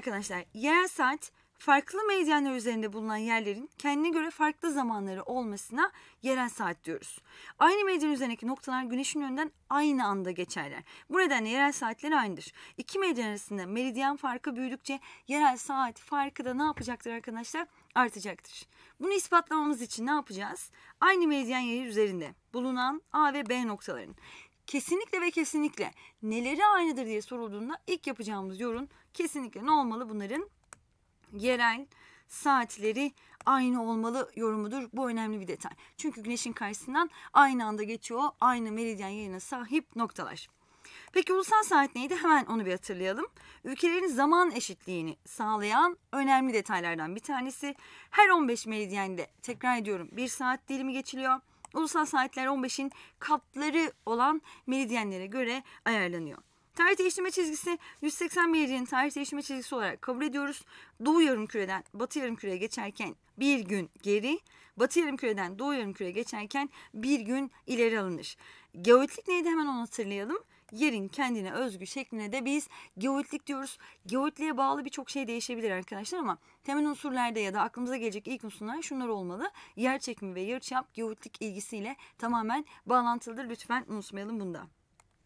arkadaşlar yer saat farklı medyanlar üzerinde bulunan yerlerin kendine göre farklı zamanları olmasına yerel saat diyoruz. Aynı medyanın üzerindeki noktalar güneşin önünden aynı anda geçerler. Bu nedenle yerel saatleri aynıdır. İki medyan arasında meridyen farkı büyüdükçe yerel saat farkı da ne yapacaktır arkadaşlar? Artacaktır. Bunu ispatlamamız için ne yapacağız? Aynı meridyen yeri üzerinde bulunan A ve B noktaların Kesinlikle ve kesinlikle neleri aynıdır diye sorulduğunda ilk yapacağımız yorum kesinlikle ne olmalı bunların yerel saatleri aynı olmalı yorumudur. Bu önemli bir detay. Çünkü güneşin karşısından aynı anda geçiyor aynı meridyen yerine sahip noktalar. Peki ulusal saat neydi? Hemen onu bir hatırlayalım. Ülkelerin zaman eşitliğini sağlayan önemli detaylardan bir tanesi. Her 15 meridyende tekrar ediyorum bir saat dilimi geçiliyor. Ulusal saatler 15'in katları olan meridyenlere göre ayarlanıyor. Tarih değiştirme çizgisi 180 meridyenin tarih değiştirme çizgisi olarak kabul ediyoruz. Doğu yarım küreden batı yarım yarımküreye geçerken bir gün geri, batı yarım küreden doğu yarım yarımküreye geçerken bir gün ileri alınır. Geometrik neydi hemen onu hatırlayalım yerin kendine özgü şekline de biz geoidlik diyoruz. Geoidliğe bağlı birçok şey değişebilir arkadaşlar ama temel unsurlarda ya da aklımıza gelecek ilk unsurlar şunlar olmalı. Yer çekimi ve yarıçap geoidlik ilgisiyle tamamen bağlantılıdır. Lütfen unutmayalım bunda.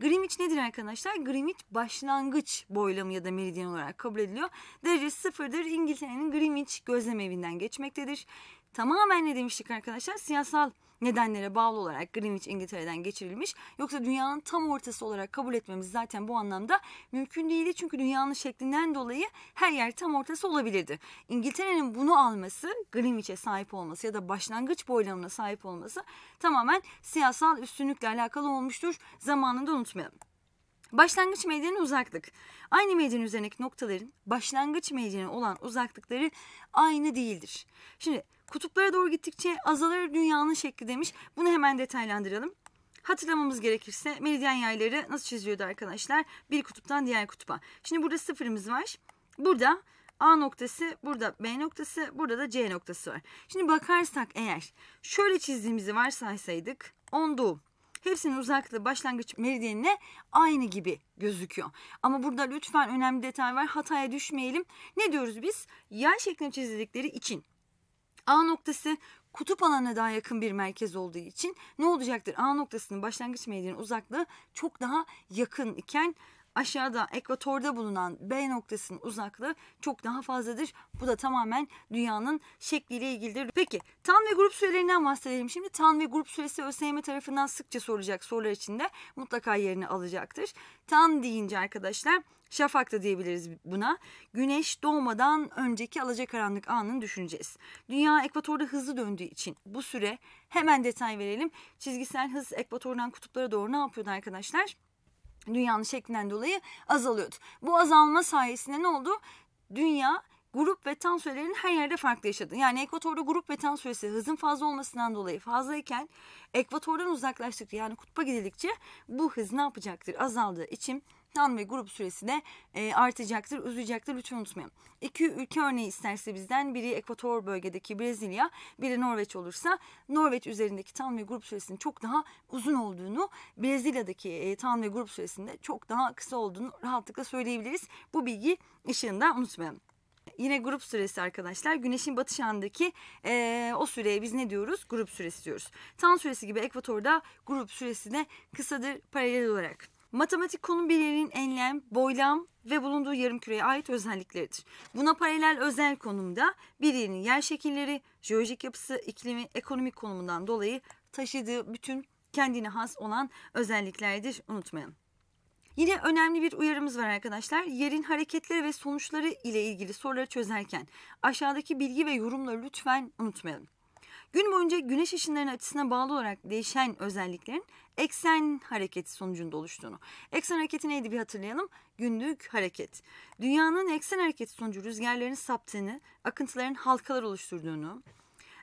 Greenwich nedir arkadaşlar? Greenwich başlangıç boylamı ya da meridyen olarak kabul ediliyor. Derecesi sıfırdır. İngiltere'nin Greenwich gözlem evinden geçmektedir tamamen ne demiştik arkadaşlar? Siyasal nedenlere bağlı olarak Greenwich İngiltere'den geçirilmiş. Yoksa dünyanın tam ortası olarak kabul etmemiz zaten bu anlamda mümkün değildi. Çünkü dünyanın şeklinden dolayı her yer tam ortası olabilirdi. İngiltere'nin bunu alması, Greenwich'e sahip olması ya da başlangıç boylamına sahip olması tamamen siyasal üstünlükle alakalı olmuştur. Zamanında unutmayalım. Başlangıç medyana uzaklık. Aynı medyanın üzerindeki noktaların başlangıç medyana olan uzaklıkları aynı değildir. Şimdi kutuplara doğru gittikçe azalır dünyanın şekli demiş. Bunu hemen detaylandıralım. Hatırlamamız gerekirse meridyen yayları nasıl çiziyordu arkadaşlar? Bir kutuptan diğer kutuba. Şimdi burada sıfırımız var. Burada A noktası, burada B noktası, burada da C noktası var. Şimdi bakarsak eğer şöyle çizdiğimizi varsaysaydık 10 doğum, Hepsinin uzaklığı başlangıç meridyenine aynı gibi gözüküyor. Ama burada lütfen önemli detay var. Hataya düşmeyelim. Ne diyoruz biz? Yay şeklinde çizildikleri için A noktası kutup alanına daha yakın bir merkez olduğu için ne olacaktır? A noktasının başlangıç meridyenin uzaklığı çok daha yakın iken aşağıda ekvatorda bulunan B noktasının uzaklığı çok daha fazladır. Bu da tamamen dünyanın şekliyle ilgilidir. Peki tan ve grup sürelerinden bahsedelim. Şimdi tan ve grup süresi ÖSYM tarafından sıkça sorulacak sorular içinde mutlaka yerini alacaktır. Tan deyince arkadaşlar Şafak da diyebiliriz buna. Güneş doğmadan önceki alacakaranlık anını düşüneceğiz. Dünya ekvatorda hızlı döndüğü için bu süre hemen detay verelim. Çizgisel hız ekvatordan kutuplara doğru ne yapıyordu arkadaşlar? dünyanın şeklinden dolayı azalıyordu. Bu azalma sayesinde ne oldu? Dünya grup ve tan sürelerinin her yerde farklı yaşadı. Yani ekvatorda grup ve tan süresi hızın fazla olmasından dolayı fazlayken ekvatordan uzaklaştıkça yani kutba gidildikçe bu hız ne yapacaktır? Azaldığı için Tan ve grup süresi de e, artacaktır, uzayacaktır. Lütfen unutmayın. İki ülke örneği isterse bizden biri Ekvator bölgedeki Brezilya, biri Norveç olursa Norveç üzerindeki tan ve grup süresinin çok daha uzun olduğunu, Brezilya'daki e, tan ve grup süresinde çok daha kısa olduğunu rahatlıkla söyleyebiliriz. Bu bilgi ışığında unutmayalım yine grup süresi arkadaşlar. Güneşin batış andaki e, o süreye biz ne diyoruz? Grup süresi diyoruz. Tan süresi gibi ekvatorda grup süresi de kısadır paralel olarak. Matematik konu birliğinin enlem, boylam ve bulunduğu yarımküreye ait özellikleridir. Buna paralel özel konumda birinin yer şekilleri, jeolojik yapısı, iklimi, ekonomik konumundan dolayı taşıdığı bütün kendine has olan özelliklerdir unutmayın. Yine önemli bir uyarımız var arkadaşlar. Yerin hareketleri ve sonuçları ile ilgili soruları çözerken aşağıdaki bilgi ve yorumları lütfen unutmayalım. Gün boyunca güneş ışınlarının açısına bağlı olarak değişen özelliklerin eksen hareketi sonucunda oluştuğunu. Eksen hareketi neydi bir hatırlayalım. Günlük hareket. Dünyanın eksen hareketi sonucu rüzgarların saptığını, akıntıların halkalar oluşturduğunu,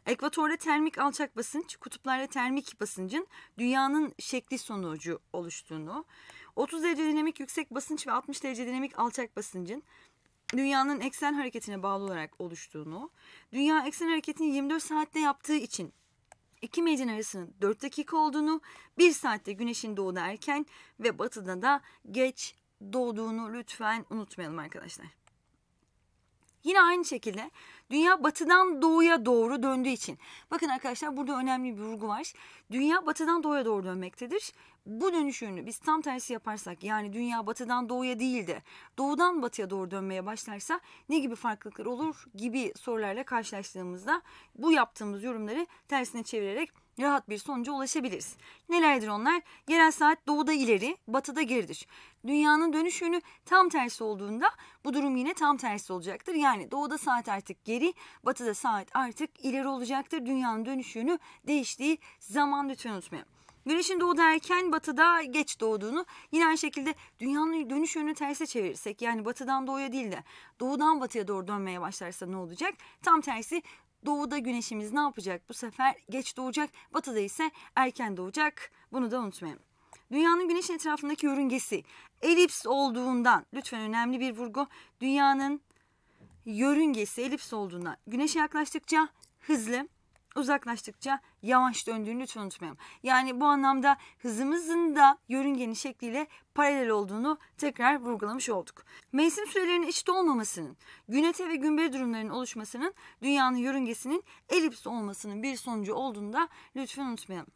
ekvatorda termik alçak basınç, kutuplarda termik basıncın dünyanın şekli sonucu oluştuğunu, 30 derece dinamik yüksek basınç ve 60 derece dinamik alçak basıncın dünyanın eksen hareketine bağlı olarak oluştuğunu, dünya eksen hareketini 24 saatte yaptığı için iki meydan arasının 4 dakika olduğunu, 1 saatte güneşin doğuda erken ve batıda da geç doğduğunu lütfen unutmayalım arkadaşlar. Yine aynı şekilde Dünya batıdan doğuya doğru döndüğü için. Bakın arkadaşlar burada önemli bir vurgu var. Dünya batıdan doğuya doğru dönmektedir. Bu dönüşünü biz tam tersi yaparsak yani dünya batıdan doğuya değil de doğudan batıya doğru dönmeye başlarsa ne gibi farklılıklar olur gibi sorularla karşılaştığımızda bu yaptığımız yorumları tersine çevirerek rahat bir sonuca ulaşabiliriz. Nelerdir onlar? Yerel saat doğuda ileri, batıda geridir. Dünyanın dönüş yönü tam tersi olduğunda bu durum yine tam tersi olacaktır. Yani doğuda saat artık geri beri batıda saat artık ileri olacaktır. Dünyanın dönüşünü değiştiği zaman lütfen unutmayın. Güneşin doğuda erken, batıda geç doğduğunu yine aynı şekilde dünyanın dönüş yönünü terse çevirirsek yani batıdan doğuya değil de doğudan batıya doğru dönmeye başlarsa ne olacak? Tam tersi doğuda güneşimiz ne yapacak? Bu sefer geç doğacak, batıda ise erken doğacak. Bunu da unutmayın. Dünyanın güneşin etrafındaki yörüngesi elips olduğundan lütfen önemli bir vurgu. Dünyanın yörüngesi elips olduğuna, güneşe yaklaştıkça hızlı, uzaklaştıkça yavaş döndüğünü lütfen unutmayalım. Yani bu anlamda hızımızın da yörüngenin şekliyle paralel olduğunu tekrar vurgulamış olduk. Mevsim sürelerinin eşit olmamasının, günete ve günbeli durumlarının oluşmasının dünyanın yörüngesinin elips olmasının bir sonucu olduğunu da lütfen unutmayalım.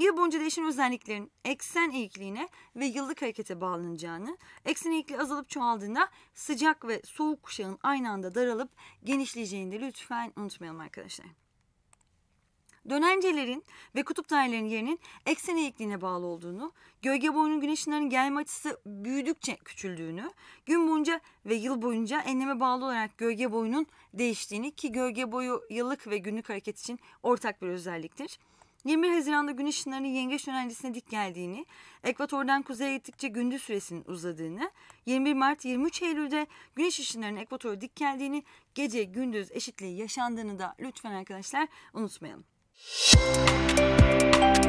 Yıl boyunca değişen özelliklerin eksen eğikliğine ve yıllık harekete bağlanacağını, eksen eğikliği azalıp çoğaldığında sıcak ve soğuk kuşağın aynı anda daralıp genişleyeceğini de lütfen unutmayalım arkadaşlar. Dönencelerin ve kutup dairelerinin yerinin eksen eğikliğine bağlı olduğunu, gölge boyunun güneş ışınlarının gelme açısı büyüdükçe küçüldüğünü, gün boyunca ve yıl boyunca enleme bağlı olarak gölge boyunun değiştiğini ki gölge boyu yıllık ve günlük hareket için ortak bir özelliktir. 21 Haziran'da güneş ışınlarının yengeç yönelisine dik geldiğini, ekvatordan kuzeye gittikçe gündüz süresinin uzadığını, 21 Mart 23 Eylül'de güneş ışınlarının ekvatora dik geldiğini, gece gündüz eşitliği yaşandığını da lütfen arkadaşlar unutmayalım. Müzik